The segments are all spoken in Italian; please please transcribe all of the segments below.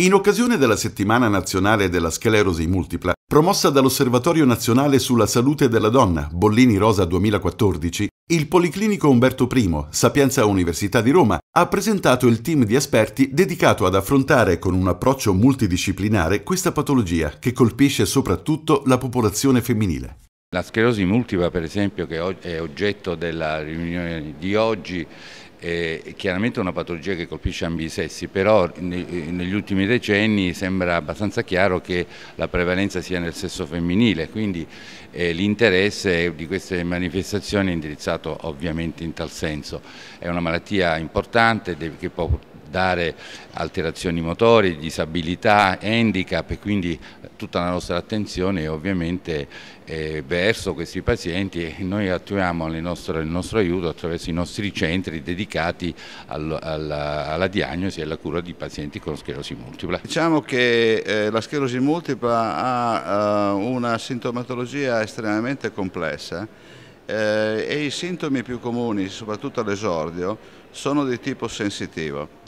In occasione della Settimana Nazionale della Sclerosi Multipla, promossa dall'Osservatorio Nazionale sulla Salute della Donna, Bollini Rosa 2014, il Policlinico Umberto I, Sapienza Università di Roma, ha presentato il team di esperti dedicato ad affrontare con un approccio multidisciplinare questa patologia che colpisce soprattutto la popolazione femminile. La sclerosi multipla, per esempio, che è oggetto della riunione di oggi, eh, chiaramente è una patologia che colpisce ambi i sessi, però ne, negli ultimi decenni sembra abbastanza chiaro che la prevalenza sia nel sesso femminile, quindi eh, l'interesse di queste manifestazioni è indirizzato ovviamente in tal senso. È una malattia importante che può portare dare alterazioni motori, disabilità, handicap e quindi tutta la nostra attenzione ovviamente eh, verso questi pazienti e noi attuiamo nostre, il nostro aiuto attraverso i nostri centri dedicati al, alla, alla, diagnosi e alla cura di pazienti con sclerosi multipla. Diciamo che eh, la sclerosi multipla ha eh, una sintomatologia estremamente complessa eh, e i sintomi più comuni, soprattutto all'esordio, sono di tipo sensitivo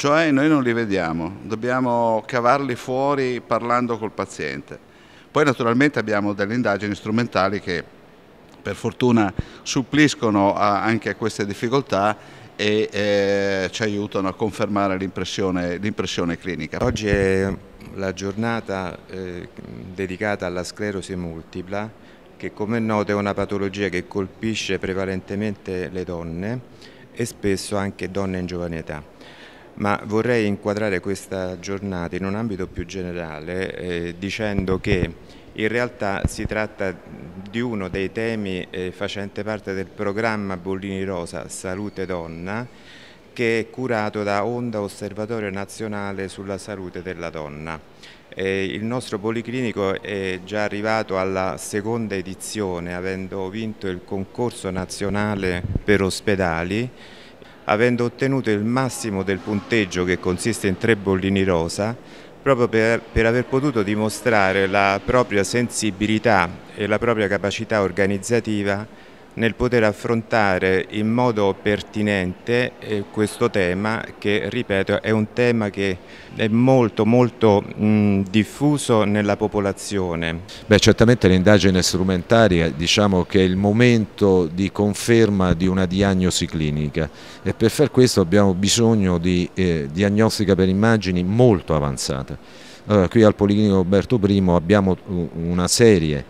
cioè noi non li vediamo, dobbiamo cavarli fuori parlando col paziente. Poi naturalmente abbiamo delle indagini strumentali che per fortuna suppliscono a, anche a queste difficoltà e eh, ci aiutano a confermare l'impressione clinica. Oggi è la giornata eh, dedicata alla sclerosi multipla che come è noto è una patologia che colpisce prevalentemente le donne e spesso anche donne in giovane età ma vorrei inquadrare questa giornata in un ambito più generale eh, dicendo che in realtà si tratta di uno dei temi eh, facente parte del programma Bollini Rosa Salute Donna che è curato da Onda Osservatorio Nazionale sulla Salute della Donna. Eh, il nostro Policlinico è già arrivato alla seconda edizione avendo vinto il concorso nazionale per ospedali avendo ottenuto il massimo del punteggio che consiste in tre bollini rosa, proprio per, per, aver potuto dimostrare la propria sensibilità e la propria capacità organizzativa nel poter affrontare in modo pertinente eh, questo tema che, ripeto, è un tema che è molto molto mh, diffuso nella popolazione. Beh, certamente l'indagine strumentaria eh, diciamo che è il momento di conferma di una diagnosi clinica e per far questo abbiamo bisogno di eh, diagnostica per immagini molto avanzata. Allora, qui al Policlinico Roberto I abbiamo uh, una serie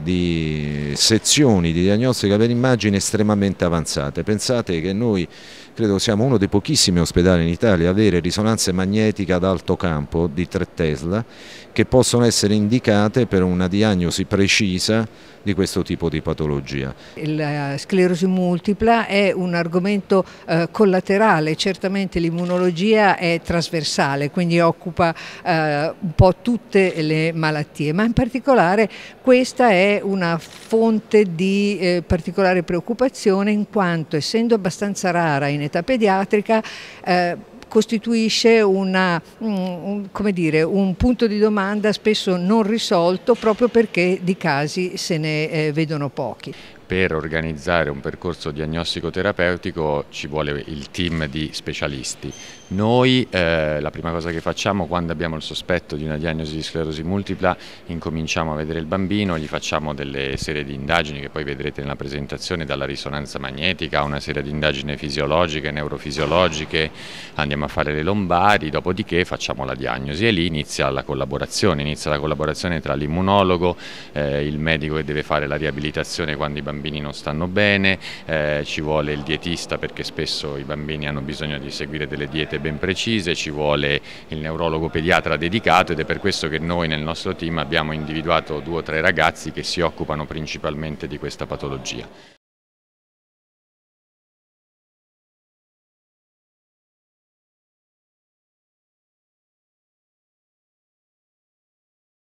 di sezioni di diagnostica per immagine estremamente avanzate. Pensate che noi credo siamo uno dei pochissimi ospedali in Italia ad avere risonanze magnetiche ad alto campo di 3 Tesla che possono essere indicate per una diagnosi precisa di questo tipo di patologia. La eh, sclerosi multipla è un argomento eh, collaterale, certamente l'immunologia è trasversale, quindi occupa eh, un po' tutte le malattie, ma in particolare questa è è una fonte di eh, particolare preoccupazione in quanto essendo abbastanza rara in età pediatrica eh, costituisce una, mm, un, un, dire, un, punto di domanda spesso non risolto proprio perché di casi se ne eh, vedono pochi per organizzare un percorso diagnostico terapeutico ci vuole il team di specialisti. Noi eh, la prima cosa che facciamo quando abbiamo il sospetto di una diagnosi di sclerosi multipla incominciamo a vedere il bambino, gli facciamo delle serie di indagini che poi vedrete nella presentazione dalla risonanza magnetica a una serie di indagini fisiologiche, neurofisiologiche, andiamo a fare le lombari, dopodiché facciamo la diagnosi e lì inizia la collaborazione, inizia la collaborazione tra l'immunologo, eh, il medico che deve fare la riabilitazione quando i bambini bambini non stanno bene, eh, ci vuole il dietista perché spesso i bambini hanno bisogno di seguire delle diete ben precise, ci vuole il neurologo pediatra dedicato ed è per questo che noi nel nostro team abbiamo individuato due o tre ragazzi che si occupano principalmente di questa patologia.